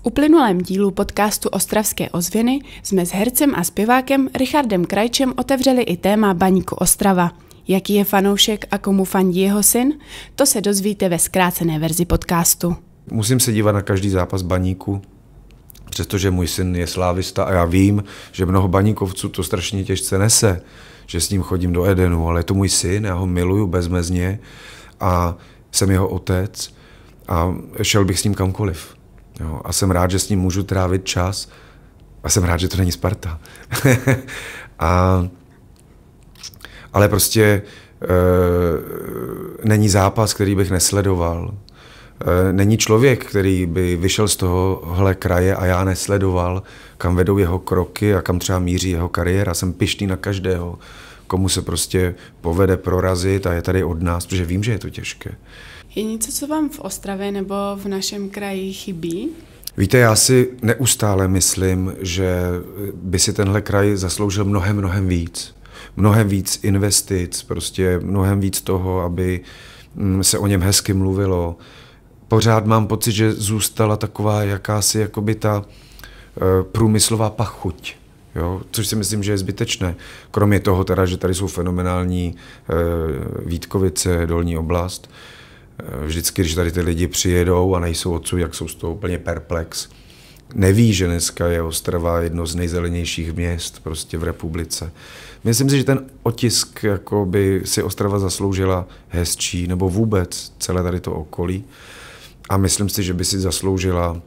V uplynulém dílu podcastu Ostravské ozvěny jsme s hercem a zpěvákem Richardem Krajčem otevřeli i téma Baníku Ostrava. Jaký je fanoušek a komu fandí jeho syn? To se dozvíte ve zkrácené verzi podcastu. Musím se dívat na každý zápas Baníku, přestože můj syn je slávista a já vím, že mnoho baníkovců to strašně těžce nese, že s ním chodím do Edenu, ale je to můj syn, já ho miluju bezmezně a jsem jeho otec a šel bych s ním kamkoliv. Jo, a jsem rád, že s ním můžu trávit čas. A jsem rád, že to není Sparta. a, ale prostě e, není zápas, který bych nesledoval. E, není člověk, který by vyšel z tohohle kraje a já nesledoval, kam vedou jeho kroky a kam třeba míří jeho kariéra. Jsem pišný na každého komu se prostě povede prorazit a je tady od nás, protože vím, že je to těžké. Je něco, co vám v Ostravě nebo v našem kraji chybí? Víte, já si neustále myslím, že by si tenhle kraj zasloužil mnohem, mnohem víc. Mnohem víc investic, prostě mnohem víc toho, aby mm, se o něm hezky mluvilo. Pořád mám pocit, že zůstala taková jakási jakoby ta e, průmyslová pachuť Jo? Což si myslím, že je zbytečné. Kromě toho teda, že tady jsou fenomenální e, Vítkovice, dolní oblast. E, vždycky, když tady ty lidi přijedou a nejsou odsud, jak jsou z toho úplně perplex. Neví, že dneska je Ostrava jedno z nejzelenějších měst prostě v republice. Myslím si, že ten otisk jako by si Ostrava zasloužila hezčí, nebo vůbec celé tady to okolí. A myslím si, že by si zasloužila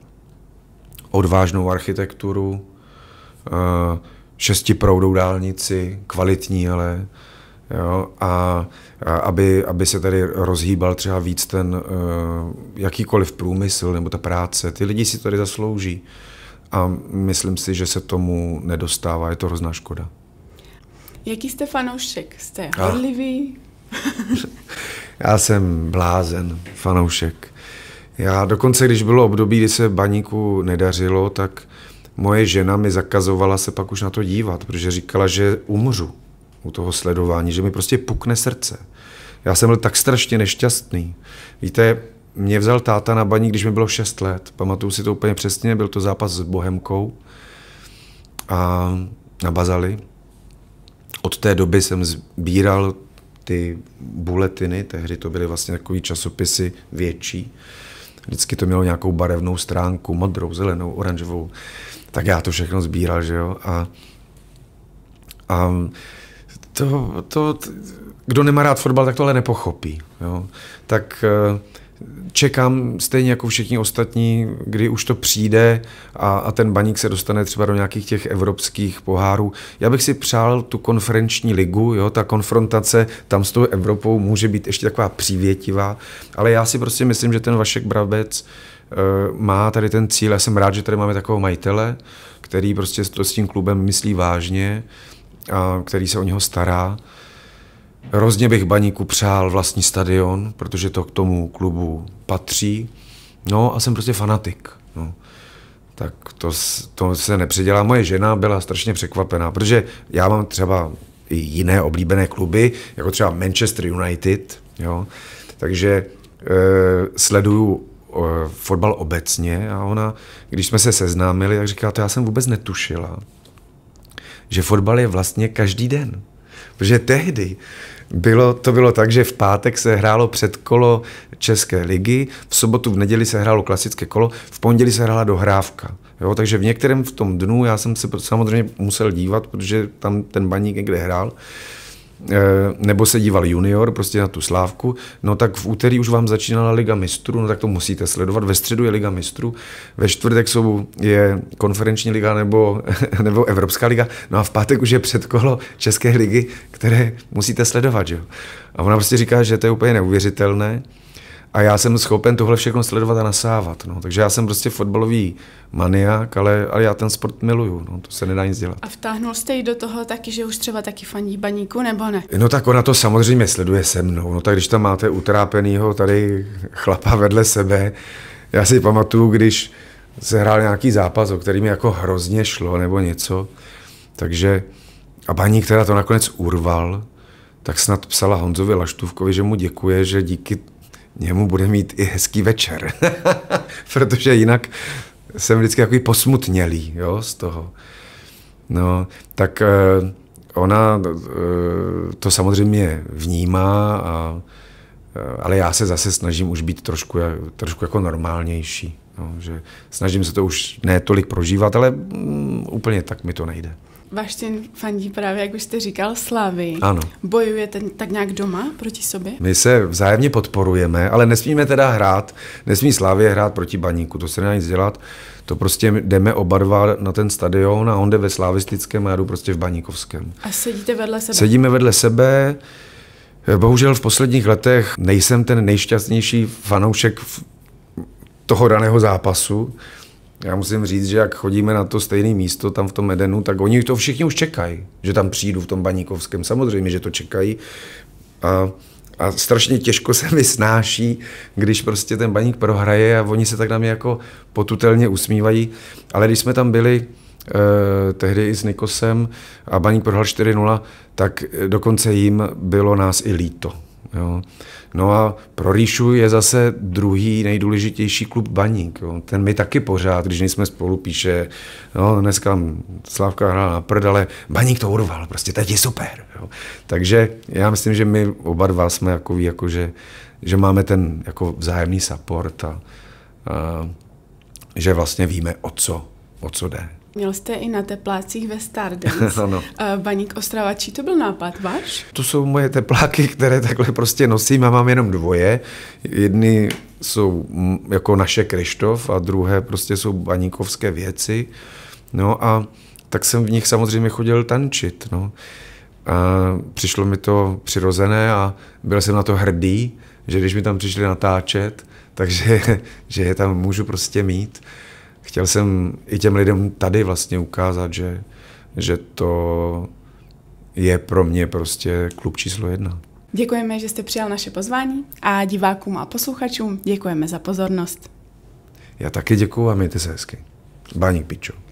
odvážnou architekturu, Eh, šestiproudou dálnici, kvalitní ale, jo, a, a aby, aby se tady rozhýbal třeba víc ten eh, jakýkoliv průmysl nebo ta práce. Ty lidi si tady zaslouží a myslím si, že se tomu nedostává, je to hrozná škoda. Jaký jste fanoušek? Jste ah. hodlivý? Já jsem blázen, fanoušek. Já dokonce, když bylo období, kdy se baníku nedařilo, tak uh, moje žena mi zakazovala se pak už na to dívat, protože říkala, že umřu u toho sledování, že mi prostě pukne srdce. Já jsem byl tak strašně nešťastný. Víte, mě vzal táta na baní, když mi bylo 6 let. Pamatuju si to úplně přesně, byl to zápas s Bohemkou a na Bazali. Od té doby jsem sbíral ty buletiny, tehdy to byly vlastně takové časopisy větší. Vždycky to mělo nějakou barevnou stránku, modrou, zelenou, oranžovou tak já to všechno sbíral, že jo. A, a to, to, kdo nemá rád fotbal, tak to ale nepochopí. Jo? Tak eh, čekám stejně jako všichni ostatní, kdy už to přijde a, a ten baník se dostane třeba do nějakých těch evropských pohárů. Já bych si přál tu konferenční ligu, jo, ta konfrontace tam s tou Evropou může být ještě taková přívětivá, ale já si prostě myslím, že ten Vašek Brabec Eh, má tady ten cíl. Já jsem rád, že tady máme takového majitele, který prostě to s tím klubem myslí vážně a který se o něho stará. Hrozně bych baníku přál vlastní stadion, protože to k tomu klubu patří. No a jsem prostě fanatik. No. Tak to, to se nepředělá. Moje žena byla strašně překvapená, protože já mám třeba i jiné oblíbené kluby, jako třeba Manchester United, jo. takže e, sleduju fotbal obecně a ona, když jsme se seznámili, tak říkala, to já jsem vůbec netušila, že fotbal je vlastně každý den. Protože tehdy bylo, to bylo tak, že v pátek se hrálo předkolo České ligy, v sobotu, v neděli se hrálo klasické kolo, v pondělí se hrála dohrávka. Jo, takže v některém v tom dnu já jsem se samozřejmě musel dívat, protože tam ten baník někde hrál. Eh, nebo se díval junior prostě na tu slávku, no tak v úterý už vám začínala Liga mistrů, no tak to musíte sledovat, ve středu je Liga mistrů, ve čtvrtek jsou, je konferenční liga nebo, nebo Evropská liga, no a v pátek už je předkolo České ligy, které musíte sledovat, jo. A ona prostě říká, že to je úplně neuvěřitelné, a já jsem schopen tohle všechno sledovat a nasávat. No. Takže já jsem prostě fotbalový maniak, ale, ale já ten sport miluju, no. to se nedá nic dělat. A vtáhnul jste ji do toho taky, že už třeba taky faní baníku, nebo ne? No tak ona to samozřejmě sleduje se mnou. No tak když tam máte utrápenýho tady chlapa vedle sebe, já si pamatuju, když se hrál nějaký zápas, o který mi jako hrozně šlo nebo něco, takže a baník teda to nakonec urval, tak snad psala Honzovi Laštůvkovi, že mu děkuje, že díky němu bude mít i hezký večer, protože jinak jsem vždycky takový posmutnělý jo, z toho. No, tak eh, ona eh, to samozřejmě vnímá, a, eh, ale já se zase snažím už být trošku, trošku jako normálnější. No, že snažím se to už ne tolik prožívat, ale mm, úplně tak mi to nejde váš syn fandí právě, jak už jste říkal, Slavy. Ano. ten tak nějak doma proti sobě? My se vzájemně podporujeme, ale nesmíme teda hrát, nesmí Slavě hrát proti baníku, to se nedá nic dělat. To prostě jdeme oba dva na ten stadion a on jde ve Slavistickém a já jdu prostě v Baníkovském. A sedíte vedle sebe? Sedíme vedle sebe. Bohužel v posledních letech nejsem ten nejšťastnější fanoušek toho daného zápasu, já musím říct, že jak chodíme na to stejné místo tam v tom Edenu, tak oni to všichni už čekají, že tam přijdu v tom Baníkovském, samozřejmě, že to čekají. A, a strašně těžko se mi snáší, když prostě ten baník prohraje a oni se tak na mě jako potutelně usmívají. Ale když jsme tam byli, eh, tehdy i s Nikosem a baník prohrál 4-0, tak dokonce jim bylo nás i líto. Jo. No a pro Ríšu je zase druhý nejdůležitější klub Baník. Jo. Ten mi taky pořád, když nejsme spolu, píše, no dneska Slávka hrála na prd, ale Baník to urval, prostě teď je super. Jo. Takže já myslím, že my oba dva jsme jako, jako že, že máme ten jako vzájemný support a, a že vlastně víme, o co, o co jde. Měl jste i na teplácích ve Stardance. ano. Eh, Baník Ostrava, čí to byl nápad váš? To jsou moje tepláky, které takhle prostě nosím a mám jenom dvoje. Jedny jsou jako naše Krištof a druhé prostě jsou baníkovské věci. No a tak jsem v nich samozřejmě chodil tančit. No. A přišlo mi to přirozené a byl jsem na to hrdý, že když mi tam přišli natáčet, takže že je tam můžu prostě mít chtěl jsem i těm lidem tady vlastně ukázat, že, že to je pro mě prostě klub číslo jedna. Děkujeme, že jste přijal naše pozvání a divákům a posluchačům děkujeme za pozornost. Já taky děkuju a mějte se hezky. Báník Pičo.